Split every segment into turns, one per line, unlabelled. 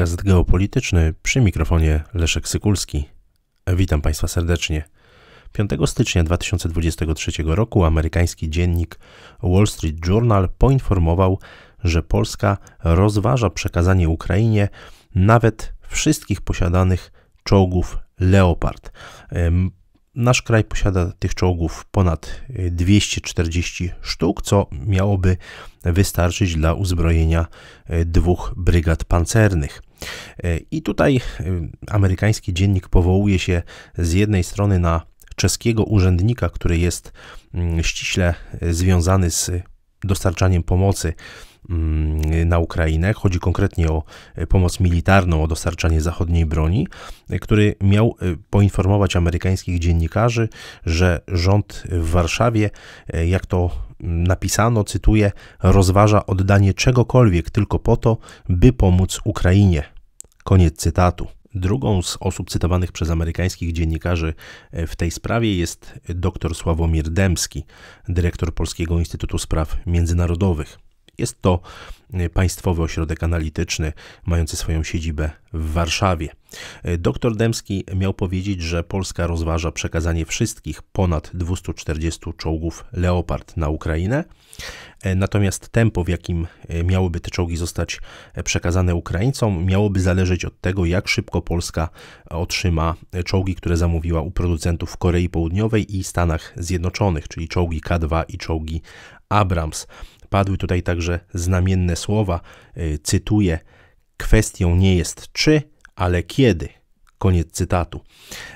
podcast geopolityczny przy mikrofonie Leszek Sykulski. Witam Państwa serdecznie. 5 stycznia 2023 roku amerykański dziennik Wall Street Journal poinformował, że Polska rozważa przekazanie Ukrainie nawet wszystkich posiadanych czołgów Leopard. Nasz kraj posiada tych czołgów ponad 240 sztuk, co miałoby wystarczyć dla uzbrojenia e, dwóch brygad pancernych. I tutaj y, amerykański dziennik powołuje się z jednej strony na czeskiego urzędnika, który jest mm, ściśle y, związany z dostarczaniem pomocy mm, na Ukrainę. Chodzi konkretnie o y, pomoc militarną, o dostarczanie zachodniej broni, który miał poinformować amerykańskich dziennikarzy, że rząd w Warszawie, jak to napisano, cytuję, rozważa oddanie czegokolwiek tylko po to, by pomóc Ukrainie. Koniec cytatu. Drugą z osób cytowanych przez amerykańskich dziennikarzy w tej sprawie jest dr Sławomir Demski, dyrektor Polskiego Instytutu Spraw Międzynarodowych. Jest to y, Państwowy Ośrodek Analityczny, mający swoją siedzibę w Warszawie. Y, doktor Demski miał powiedzieć, że Polska rozważa przekazanie wszystkich ponad 240 czołgów Leopard na Ukrainę. Y, natomiast tempo, w jakim miałyby te czołgi zostać przekazane Ukraińcom, miałoby zależeć od tego, jak szybko Polska otrzyma czołgi, które zamówiła u producentów w Korei Południowej i Stanach Zjednoczonych, czyli czołgi K2 i czołgi Abrams. Padły tutaj także znamienne słowa, y, cytuję: Kwestią nie jest czy, ale kiedy. Koniec cytatu.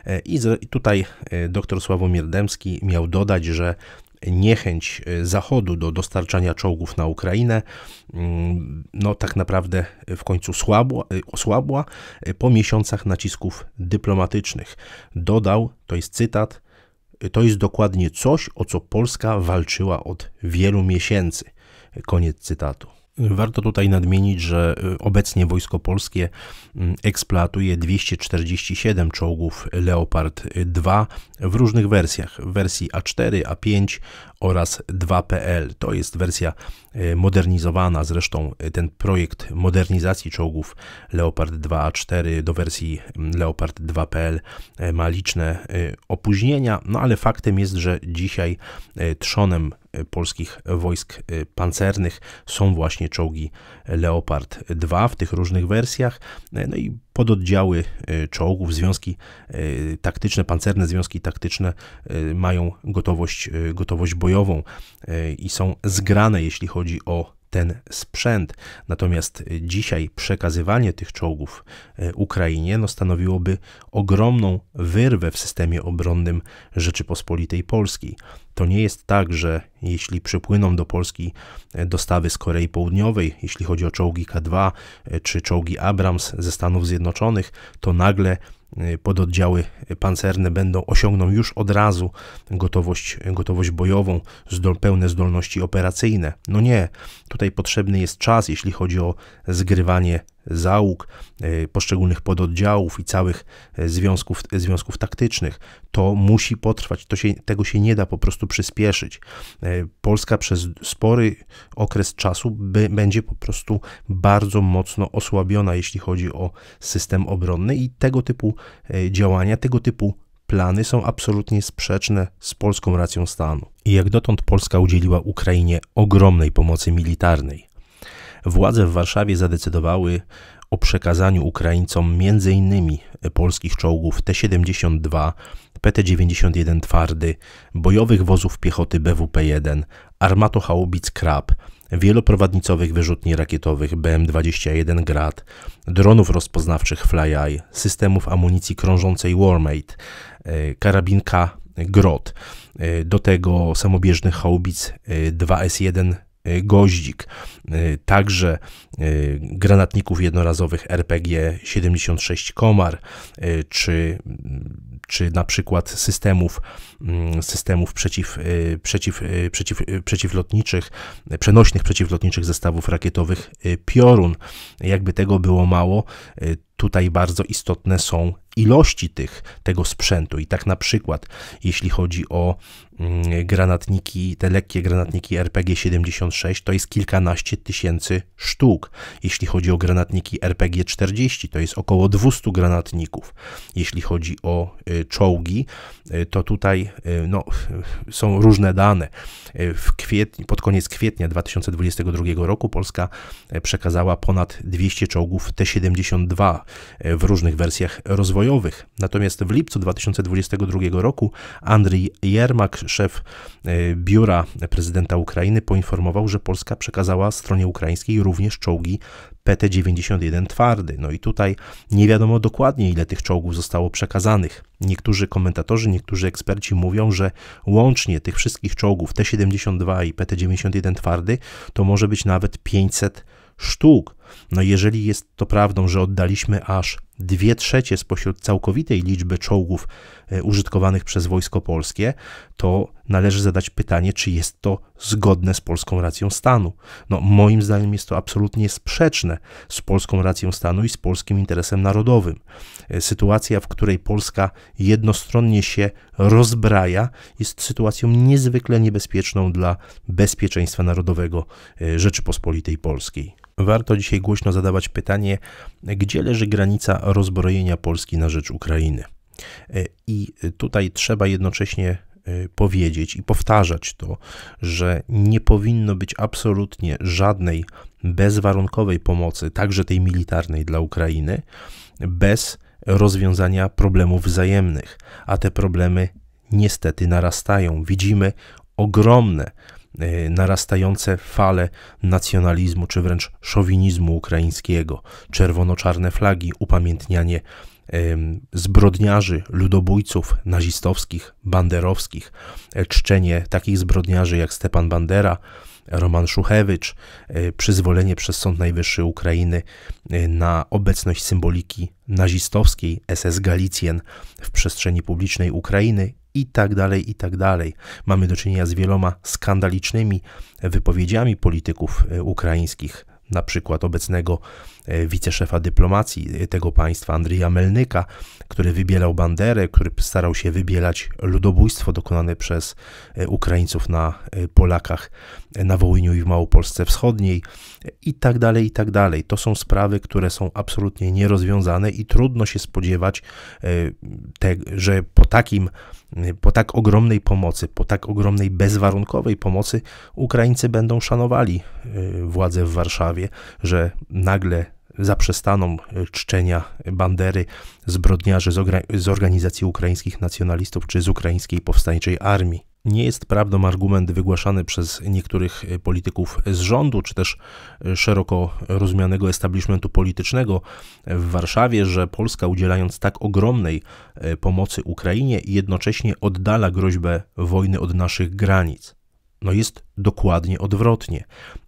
Y, I tutaj y, dr Sławomir Demski miał dodać, że niechęć Zachodu do dostarczania czołgów na Ukrainę, mm, no tak naprawdę w końcu słabła, osłabła po miesiącach nacisków dyplomatycznych. Dodał, to jest cytat, to jest dokładnie coś, o co Polska walczyła od wielu miesięcy. Koniec cytatu. Warto tutaj nadmienić, że y, obecnie Wojsko Polskie mm, eksploatuje 247 czołgów Leopard 2 w różnych wersjach: w wersji A4, A5 oraz 2.pl. To jest wersja e, modernizowana, zresztą e, ten projekt modernizacji czołgów Leopard 2A4 do wersji mm, Leopard 2.pl e, ma liczne opóźnienia, no ale faktem jest, że dzisiaj trzonem polskich wojsk pancernych są właśnie czołgi Leopard 2 w tych różnych wersjach. No i pododdziały e, czołgów, związki e, taktyczne, pancerne związki taktyczne e, mają gotowość, gotowość bojową i są zgrane, jeśli chodzi o ten sprzęt. Natomiast dzisiaj przekazywanie tych czołgów e, Ukrainie no, stanowiłoby ogromną wyrwę w systemie obronnym Rzeczypospolitej Polskiej. To nie jest tak, że jeśli przypłyną do Polski e, dostawy z Korei Południowej, jeśli chodzi o czołgi K2 e, czy czołgi Abrams ze Stanów Zjednoczonych, to nagle Y, pododdziały pancerne będą osiągną już od razu gotowość, gotowość bojową, zdol, pełne zdolności operacyjne. No nie, tutaj potrzebny jest czas, jeśli chodzi o zgrywanie załóg, e, poszczególnych pododdziałów i całych e, związków, związków taktycznych. To musi potrwać, to się, tego się nie da po prostu przyspieszyć. E, Polska przez spory okres czasu by, będzie po prostu bardzo mocno osłabiona, jeśli chodzi o system obronny i tego typu działania, tego typu plany są absolutnie sprzeczne z polską racją stanu. I jak dotąd Polska udzieliła Ukrainie ogromnej pomocy militarnej Władze w Warszawie zadecydowały o przekazaniu Ukraińcom m.in. polskich czołgów T-72, PT-91 Twardy, bojowych wozów piechoty BWP-1, armatochaubic Krab, wieloprowadnicowych wyrzutni rakietowych BM-21 Grad, dronów rozpoznawczych FlyEye, systemów amunicji krążącej Warmate, e, karabinka Grot, e, do tego samobieżnych chałubic 2S1 e, Y, goździk, y, także y, granatników jednorazowych RPG 76 Komar, czy, czy na przykład systemów, mm, systemów przeciw, przeciw, przeciw, przeciwlotniczych, przenośnych przeciwlotniczych zestawów rakietowych Piorun. Jakby tego było mało, tutaj bardzo istotne są ilości tych, tego sprzętu. I tak na przykład, jeśli chodzi o mm, granatniki, te lekkie granatniki RPG-76, to jest kilkanaście tysięcy sztuk. Jeśli chodzi o granatniki RPG-40, to jest około 200 granatników. Jeśli chodzi o y, czołgi, y, to tutaj y, no, są różne dane. W kwietni, pod koniec kwietnia 2022 roku Polska przekazała ponad 200 czołgów T-72 E, w różnych wersjach rozwojowych. Natomiast w lipcu 2022 roku Andrzej Jermak, szef e, biura prezydenta Ukrainy, poinformował, że Polska przekazała stronie ukraińskiej również czołgi PT-91 twardy. No i tutaj nie wiadomo dokładnie, ile tych czołgów zostało przekazanych. Niektórzy komentatorzy, niektórzy eksperci mówią, że łącznie tych wszystkich czołgów T-72 i PT-91 twardy to może być nawet 500 sztuk. No jeżeli jest to prawdą, że oddaliśmy aż dwie trzecie spośród całkowitej liczby czołgów e, użytkowanych przez Wojsko Polskie, to należy zadać pytanie, czy jest to zgodne z polską racją stanu. No, moim zdaniem jest to absolutnie sprzeczne z polską racją stanu i z polskim interesem narodowym. E, sytuacja, w której Polska jednostronnie się rozbraja, jest sytuacją niezwykle niebezpieczną dla bezpieczeństwa narodowego e, Rzeczypospolitej Polskiej. Warto dzisiaj głośno zadawać pytanie, gdzie leży granica rozbrojenia Polski na rzecz Ukrainy. E, I tutaj trzeba jednocześnie e, powiedzieć i powtarzać to, że nie powinno być absolutnie żadnej bezwarunkowej pomocy, także tej militarnej dla Ukrainy, bez rozwiązania problemów wzajemnych, a te problemy niestety narastają. Widzimy ogromne E, narastające fale nacjonalizmu czy wręcz szowinizmu ukraińskiego, czerwono-czarne flagi, upamiętnianie zbrodniarzy, ludobójców nazistowskich, banderowskich, e, czczenie takich zbrodniarzy jak Stepan Bandera, Roman Szuchewicz, e, przyzwolenie przez Sąd Najwyższy Ukrainy na obecność symboliki nazistowskiej SS Galicjen w przestrzeni publicznej Ukrainy i tak dalej, i tak dalej. Mamy do czynienia z wieloma skandalicznymi wypowiedziami polityków e, ukraińskich, na przykład obecnego e, wiceszefa dyplomacji e, tego państwa, Andrija Melnyka, który wybielał banderę, który starał się wybielać ludobójstwo dokonane przez Ukraińców na Polakach na Wołyniu i w Małopolsce Wschodniej i tak dalej, i tak dalej. To są sprawy, które są absolutnie nierozwiązane i trudno się spodziewać, te, że po takim po tak ogromnej pomocy, po tak ogromnej bezwarunkowej pomocy Ukraińcy będą szanowali y, władze w Warszawie, że nagle zaprzestaną y, czczenia bandery zbrodniarzy z, organizacji ukraińskich nacjonalistów czy z ukraińskiej powstańczej armii nie jest prawdą argument wygłaszany przez niektórych e, polityków z rządu, czy też e, szeroko rozumianego establishmentu politycznego w Warszawie, że Polska udzielając tak ogromnej e, pomocy Ukrainie jednocześnie oddala groźbę wojny od naszych granic. No jest dokładnie odwrotnie.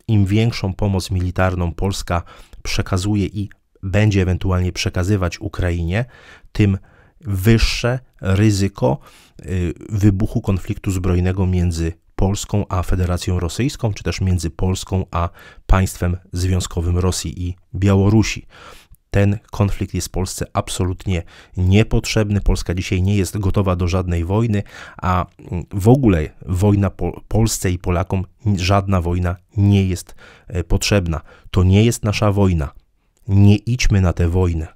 Im większą pomoc militarną Polska przekazuje i będzie ewentualnie przekazywać Ukrainie, tym wyższe ryzyko y, wybuchu konfliktu zbrojnego między Polską a Federacją Rosyjską, czy też między Polską a państwem związkowym Rosji i Białorusi. Ten konflikt jest Polsce absolutnie niepotrzebny. Polska dzisiaj nie jest gotowa do żadnej wojny, a mm, w ogóle wojna po Polsce i Polakom, żadna wojna nie jest e, potrzebna. To nie jest nasza wojna. Nie idźmy na tę wojnę.